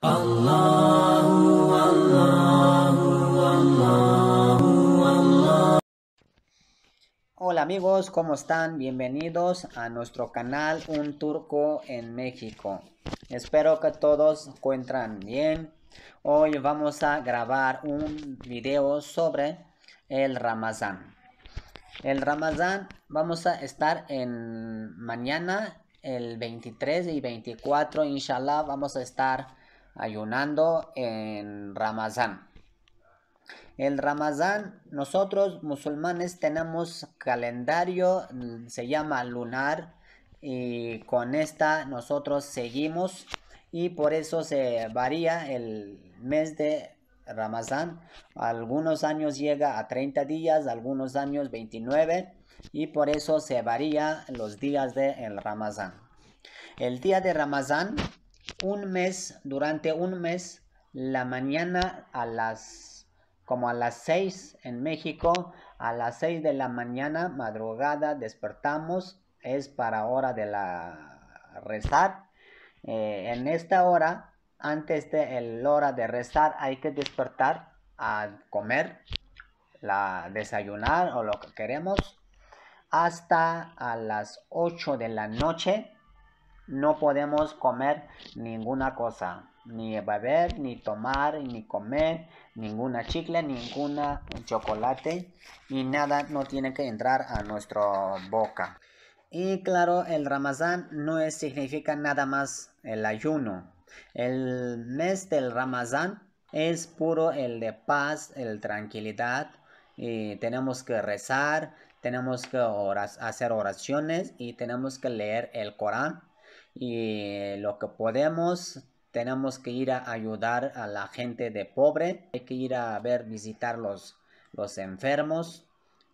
Allah, Hola amigos, ¿cómo están? Bienvenidos a nuestro canal Un Turco en México. Espero que todos se bien. Hoy vamos a grabar un video sobre el Ramazán. El Ramazán vamos a estar en mañana, el 23 y 24, inshallah, vamos a estar ayunando en Ramazán. El Ramazán, nosotros musulmanes tenemos calendario, se llama lunar, y con esta nosotros seguimos y por eso se varía el mes de Ramazán. Algunos años llega a 30 días, algunos años 29 y por eso se varía los días de el Ramazán. El día de Ramazán un mes, durante un mes, la mañana a las, como a las 6 en México, a las 6 de la mañana, madrugada, despertamos, es para hora de la rezar. Eh, en esta hora, antes de la hora de rezar, hay que despertar a comer, la, desayunar o lo que queremos, hasta a las 8 de la noche no podemos comer ninguna cosa, ni beber, ni tomar, ni comer, ninguna chicle, ninguna chocolate, y nada no tiene que entrar a nuestra boca. Y claro, el Ramazán no significa nada más el ayuno. El mes del Ramazán es puro el de paz, el tranquilidad. Y tenemos que rezar, tenemos que hacer oraciones y tenemos que leer el Corán y eh, lo que podemos tenemos que ir a ayudar a la gente de pobre hay que ir a ver visitar los enfermos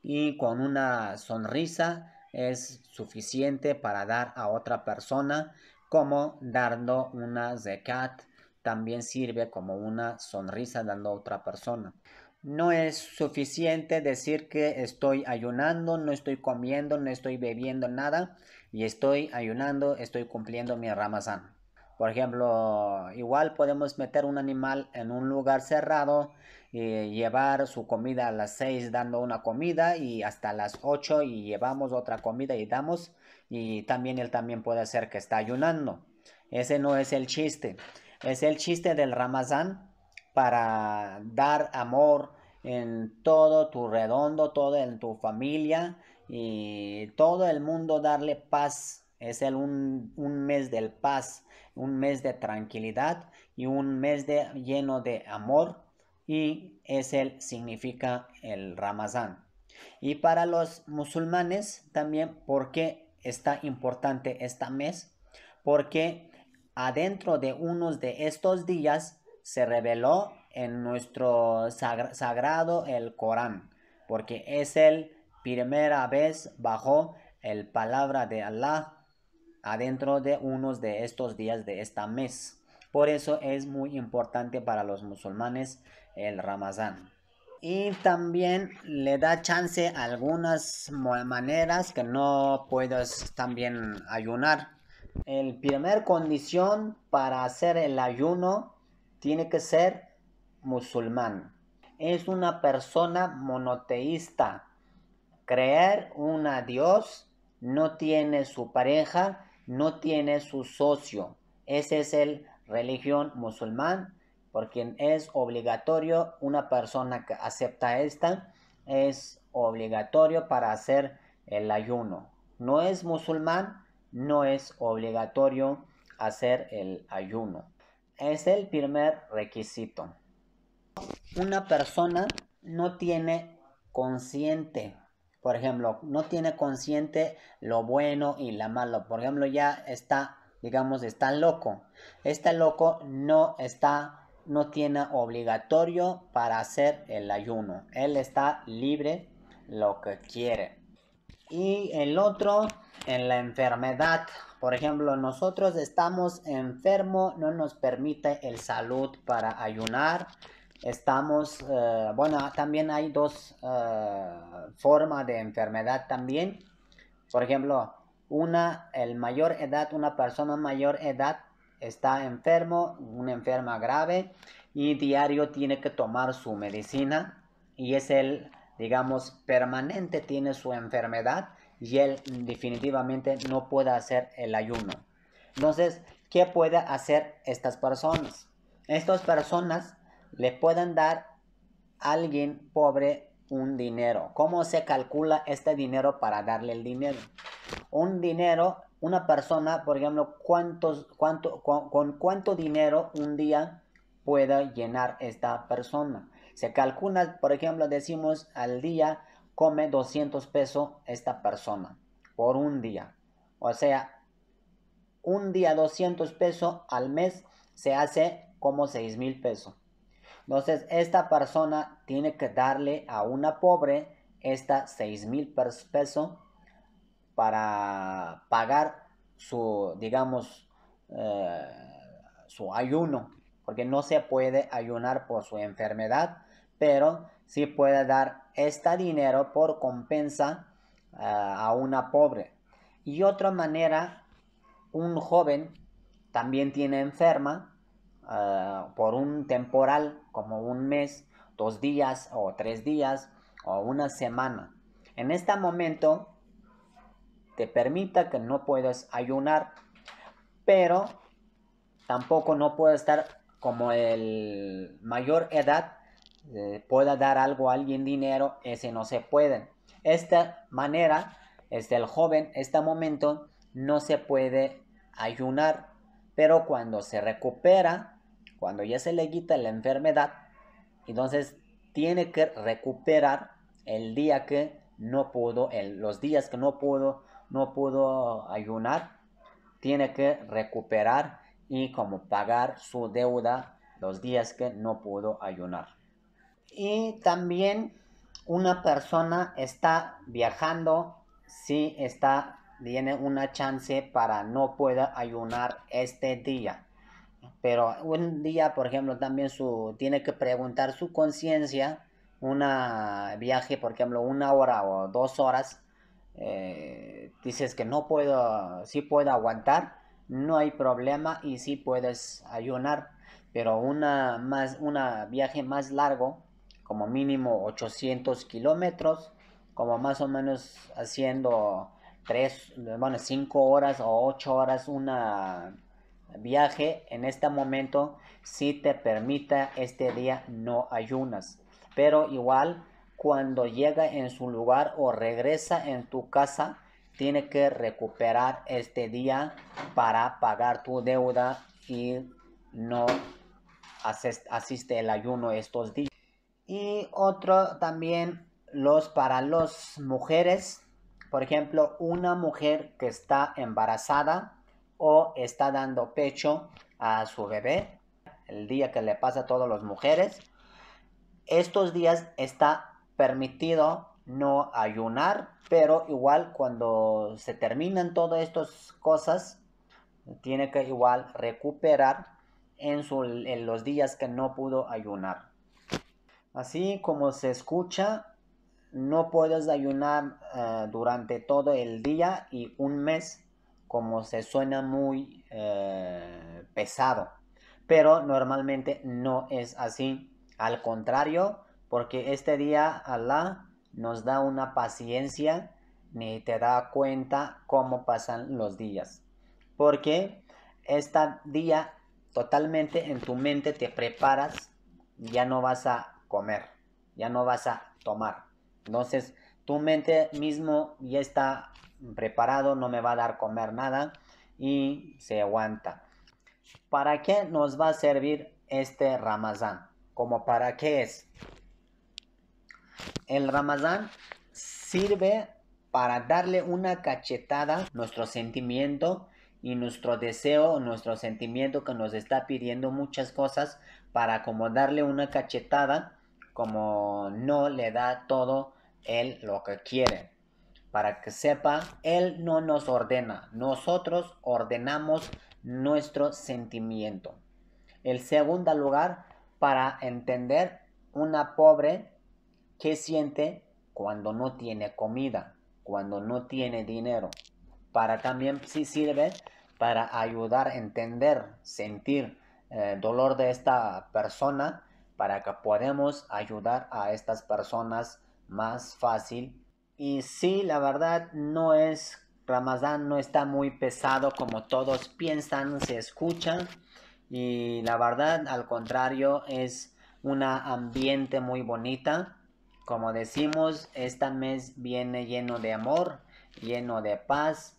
y con una sonrisa es suficiente para dar a otra persona como dando una zekat también sirve como una sonrisa dando a otra persona no es suficiente decir que estoy ayunando, no estoy comiendo, no estoy bebiendo nada y estoy ayunando, estoy cumpliendo mi Ramazán. Por ejemplo, igual podemos meter un animal en un lugar cerrado y llevar su comida a las 6 dando una comida y hasta las 8 y llevamos otra comida y damos y también él también puede hacer que está ayunando. Ese no es el chiste. Es el chiste del Ramazán para dar amor en todo tu redondo, todo en tu familia y todo el mundo darle paz. Es el un, mes del paz, un mes de tranquilidad y un mes de, lleno de amor y es el significa el Ramazán. Y para los musulmanes también, ¿por qué está importante este mes? Porque adentro de unos de estos días se reveló en nuestro sagrado el Corán, porque es el primera vez bajo el palabra de Allah adentro de unos de estos días de esta mes. Por eso es muy importante para los musulmanes el Ramazán. Y también le da chance a algunas maneras que no puedes también ayunar. El primer condición para hacer el ayuno tiene que ser musulmán. Es una persona monoteísta creer un Dios no tiene su pareja, no tiene su socio. Ese es el religión musulmán, porque es obligatorio una persona que acepta esta, es obligatorio para hacer el ayuno. No es musulmán, no es obligatorio hacer el ayuno. Es el primer requisito. Una persona no tiene consciente por ejemplo, no tiene consciente lo bueno y lo malo. Por ejemplo, ya está, digamos, está loco. Está loco no está, no tiene obligatorio para hacer el ayuno. Él está libre lo que quiere. Y el otro, en la enfermedad. Por ejemplo, nosotros estamos enfermos, no nos permite el salud para ayunar. Estamos, eh, bueno, también hay dos... Eh, forma de enfermedad también. Por ejemplo, una, el mayor edad, una persona mayor edad está enfermo, una enferma grave y diario tiene que tomar su medicina y es el, digamos, permanente tiene su enfermedad y él definitivamente no puede hacer el ayuno. Entonces, ¿qué puede hacer estas personas? Estas personas le pueden dar alguien pobre un dinero. ¿Cómo se calcula este dinero para darle el dinero? Un dinero, una persona, por ejemplo, cuánto, con, cuánto dinero un día pueda llenar esta persona? Se calcula, por ejemplo, decimos al día come 200 pesos esta persona por un día. O sea, un día 200 pesos al mes se hace como 6 mil pesos. Entonces, esta persona tiene que darle a una pobre esta 6 mil pesos para pagar su, digamos, eh, su ayuno, porque no se puede ayunar por su enfermedad, pero sí puede dar este dinero por compensa eh, a una pobre. Y otra manera, un joven también tiene enferma, Ah, por un temporal, como un mes, dos días o tres días o una semana. En este momento te permita que no puedas ayunar, pero tampoco no puede estar como el mayor edad eh, pueda dar algo a alguien dinero, ese no se puede. Esta manera, este el joven, este momento no se puede ayunar, pero cuando se recupera cuando ya se le quita la enfermedad, entonces tiene que recuperar el día que no pudo, los días que no pudo, no pudo ayunar, tiene que recuperar y como pagar su deuda los días que no pudo ayunar. Y también una persona está viajando si está tiene una chance para no pueda ayunar este día. Pero un día, por ejemplo, también su, tiene que preguntar su conciencia, un viaje, por ejemplo, una hora o dos horas, eh, dices que no puedo, sí puedo aguantar, no hay problema y sí puedes ayunar, pero una más, una viaje más largo, como mínimo 800 kilómetros, como más o menos haciendo tres bueno, 5 horas o 8 horas una viaje en este momento si te permita este día no ayunas pero igual cuando llega en su lugar o regresa en tu casa tiene que recuperar este día para pagar tu deuda y no asiste el ayuno estos días y otro también los para las mujeres por ejemplo una mujer que está embarazada o está dando pecho a su bebé, el día que le pasa a todas las mujeres. Estos días está permitido no ayunar, pero igual cuando se terminan todas estas cosas, tiene que igual recuperar en, los días que no pudo ayunar. Así como se escucha, no puedes ayunar eh, durante todo el día y un mes como se suena muy eh, pesado. Pero normalmente no es así. Al contrario, porque este día Allah nos da una paciencia ni te da cuenta cómo pasan los días. Porque este día totalmente en tu mente te preparas, ya no vas a comer, ya no vas a tomar. Entonces tu mente mismo ya está preparado, no me va a dar comer nada y se aguanta. ¿Para qué nos va a servir este Ramazán? ¿Como para qué es? El Ramazán sirve para darle una cachetada nuestro sentimiento y nuestro deseo, nuestro sentimiento que nos está pidiendo muchas cosas para como darle una cachetada, como no le da todo él lo que quiere. Para que sepa, Él no nos ordena, nosotros ordenamos nuestro sentimiento. El segundo lugar, para entender una pobre que siente cuando no tiene comida, cuando no tiene dinero. Para también sí sirve para ayudar a entender, sentir el eh, dolor de esta persona, para que podamos ayudar a estas personas más fácil y sí, la verdad no es, Ramadán no está muy pesado como todos piensan, se escucha. Y la verdad, al contrario, es un ambiente muy bonita. Como decimos, este mes viene lleno de amor, lleno de paz.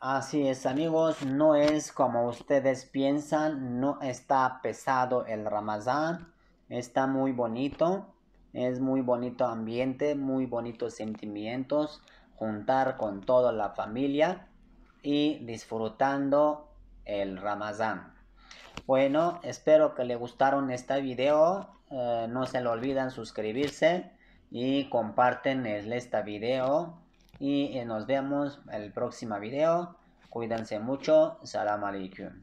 Así es amigos, no es como ustedes piensan, no está pesado el Ramadán está muy bonito. Es muy bonito ambiente, muy bonitos sentimientos, juntar con toda la familia y disfrutando el Ramazán. Bueno, espero que les gustaron este video. Eh, no se le olviden suscribirse y comparten este video. Y eh, nos vemos en el próximo video. Cuídense mucho. Salam alaikum.